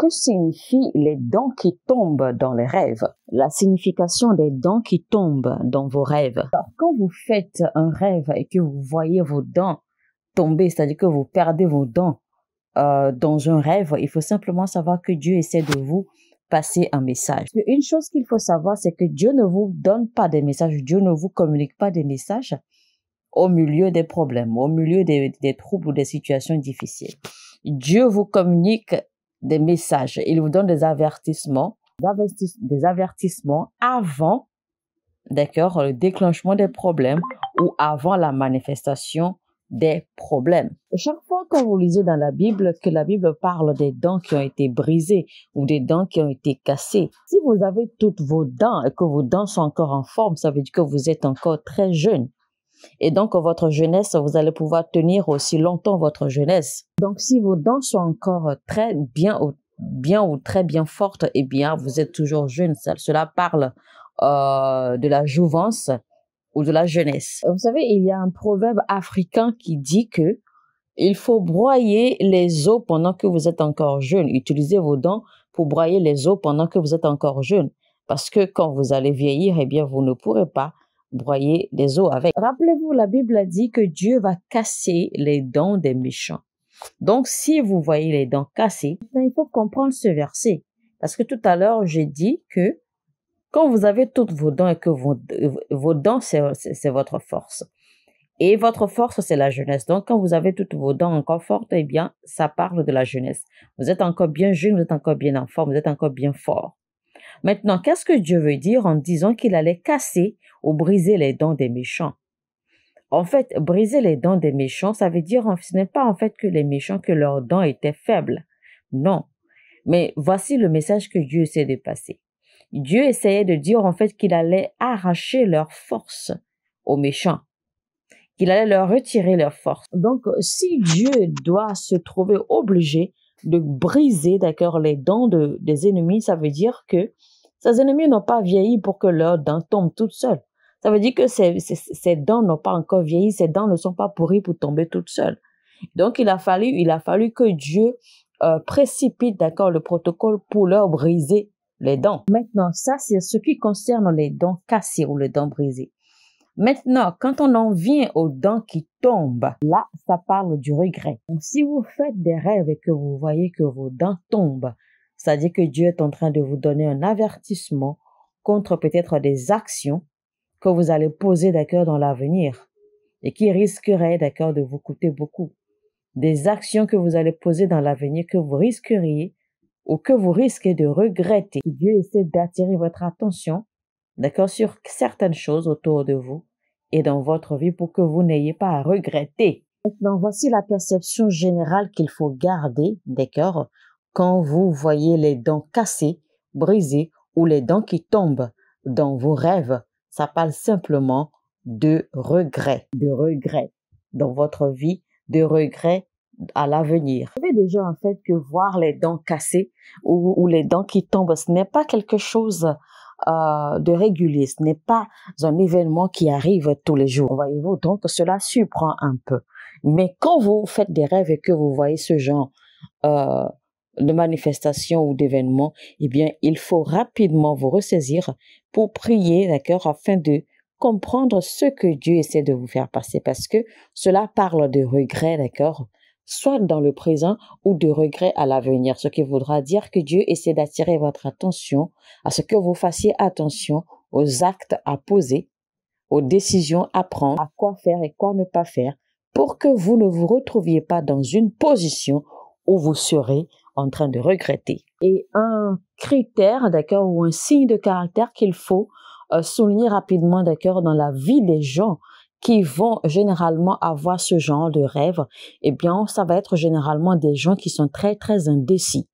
que signifient les dents qui tombent dans les rêves La signification des dents qui tombent dans vos rêves. Quand vous faites un rêve et que vous voyez vos dents tomber, c'est-à-dire que vous perdez vos dents euh, dans un rêve, il faut simplement savoir que Dieu essaie de vous passer un message. Une chose qu'il faut savoir, c'est que Dieu ne vous donne pas des messages, Dieu ne vous communique pas des messages au milieu des problèmes, au milieu des, des troubles ou des situations difficiles. Dieu vous communique des messages, il vous donne des avertissements, des avertissements avant, d'accord, le déclenchement des problèmes ou avant la manifestation des problèmes. Chaque fois que vous lisez dans la Bible que la Bible parle des dents qui ont été brisées ou des dents qui ont été cassées, si vous avez toutes vos dents et que vos dents sont encore en forme, ça veut dire que vous êtes encore très jeune. Et donc, votre jeunesse, vous allez pouvoir tenir aussi longtemps votre jeunesse. Donc, si vos dents sont encore très bien ou, bien ou très bien fortes, eh bien, vous êtes toujours jeune. cela parle euh, de la jouvence ou de la jeunesse. Vous savez, il y a un proverbe africain qui dit que il faut broyer les os pendant que vous êtes encore jeune. Utilisez vos dents pour broyer les os pendant que vous êtes encore jeune. Parce que quand vous allez vieillir, eh bien, vous ne pourrez pas broyer les os avec. Rappelez-vous, la Bible a dit que Dieu va casser les dents des méchants. Donc, si vous voyez les dents cassées, ben, il faut comprendre ce verset. Parce que tout à l'heure, j'ai dit que quand vous avez toutes vos dents et que vos, vos dents, c'est votre force. Et votre force, c'est la jeunesse. Donc, quand vous avez toutes vos dents encore fortes, eh bien, ça parle de la jeunesse. Vous êtes encore bien jeune, vous êtes encore bien en forme, vous êtes encore bien fort. Maintenant, qu'est-ce que Dieu veut dire en disant qu'il allait casser ou briser les dents des méchants En fait, briser les dents des méchants, ça veut dire ce n'est pas en fait que les méchants que leurs dents étaient faibles. Non. Mais voici le message que Dieu s'est dépassé. Dieu essayait de dire en fait qu'il allait arracher leur force aux méchants qu'il allait leur retirer leur force. Donc, si Dieu doit se trouver obligé de briser d'accord les dents des ennemis, ça veut dire que ces ennemis n'ont pas vieilli pour que leurs dents tombent toutes seules. Ça veut dire que ces, ces, dents n'ont pas encore vieilli, ces dents ne sont pas pourries pour tomber toutes seules. Donc il a fallu, il a fallu que Dieu euh, précipite d'accord le protocole pour leur briser les dents. Maintenant, ça c'est ce qui concerne les dents cassées ou les dents brisées. Maintenant, quand on en vient aux dents qui tombent, là, ça parle du regret. Donc, si vous faites des rêves et que vous voyez que vos dents tombent, ça dit que Dieu est en train de vous donner un avertissement contre peut-être des actions que vous allez poser d'accord dans l'avenir et qui risqueraient d'accord de vous coûter beaucoup. Des actions que vous allez poser dans l'avenir que vous risqueriez ou que vous risquez de regretter. Dieu essaie d'attirer votre attention d'accord, sur certaines choses autour de vous et dans votre vie pour que vous n'ayez pas à regretter. Maintenant, voici la perception générale qu'il faut garder, d'accord, quand vous voyez les dents cassées, brisées ou les dents qui tombent dans vos rêves. Ça parle simplement de regret, de regret dans votre vie, de regret à l'avenir. Vous savez déjà en fait que voir les dents cassées ou les dents qui tombent, ce n'est pas quelque chose euh, de régulier. Ce n'est pas un événement qui arrive tous les jours. Voyez-vous, donc cela surprend un peu. Mais quand vous faites des rêves et que vous voyez ce genre euh, de manifestation ou d'événement, eh bien, il faut rapidement vous ressaisir pour prier, d'accord, afin de comprendre ce que Dieu essaie de vous faire passer parce que cela parle de regret, d'accord, soit dans le présent ou de regret à l'avenir, ce qui voudra dire que Dieu essaie d'attirer votre attention à ce que vous fassiez attention aux actes à poser, aux décisions à prendre, à quoi faire et quoi ne pas faire, pour que vous ne vous retrouviez pas dans une position où vous serez en train de regretter. Et un critère, d'accord, ou un signe de caractère qu'il faut euh, souligner rapidement, d'accord, dans la vie des gens, qui vont généralement avoir ce genre de rêve, eh bien, ça va être généralement des gens qui sont très, très indécis.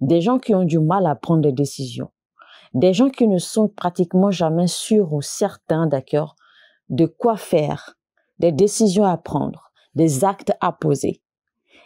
Des gens qui ont du mal à prendre des décisions. Des gens qui ne sont pratiquement jamais sûrs ou certains, d'accord, de quoi faire, des décisions à prendre, des actes à poser.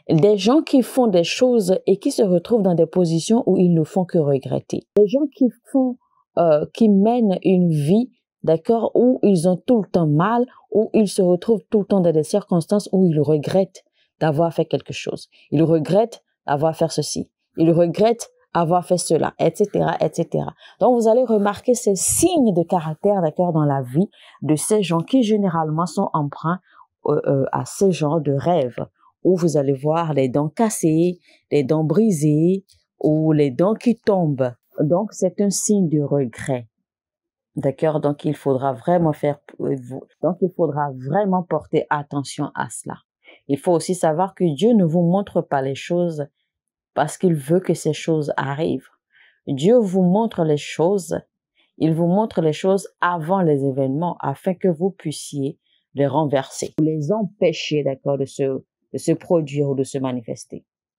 Des gens qui font des choses et qui se retrouvent dans des positions où ils ne font que regretter. Des gens qui font, euh, qui mènent une vie d'accord, où ils ont tout le temps mal, où ils se retrouvent tout le temps dans des circonstances où ils regrettent d'avoir fait quelque chose. Ils regrettent d'avoir fait ceci. Ils regrettent avoir fait cela, etc., etc. Donc, vous allez remarquer ces signes de caractère, d'accord, dans la vie de ces gens qui généralement sont emprunts euh, euh, à ce genre de rêve, où vous allez voir les dents cassées, les dents brisées ou les dents qui tombent. Donc, c'est un signe de regret. D'accord Donc il faudra vraiment faire euh, donc il faudra vraiment porter attention à cela. Il faut aussi savoir que Dieu ne vous montre pas les choses parce qu'il veut que ces choses arrivent. Dieu vous montre les choses, il vous montre les choses avant les événements afin que vous puissiez les renverser, les empêcher, d'accord, de se, de se produire ou de se manifester.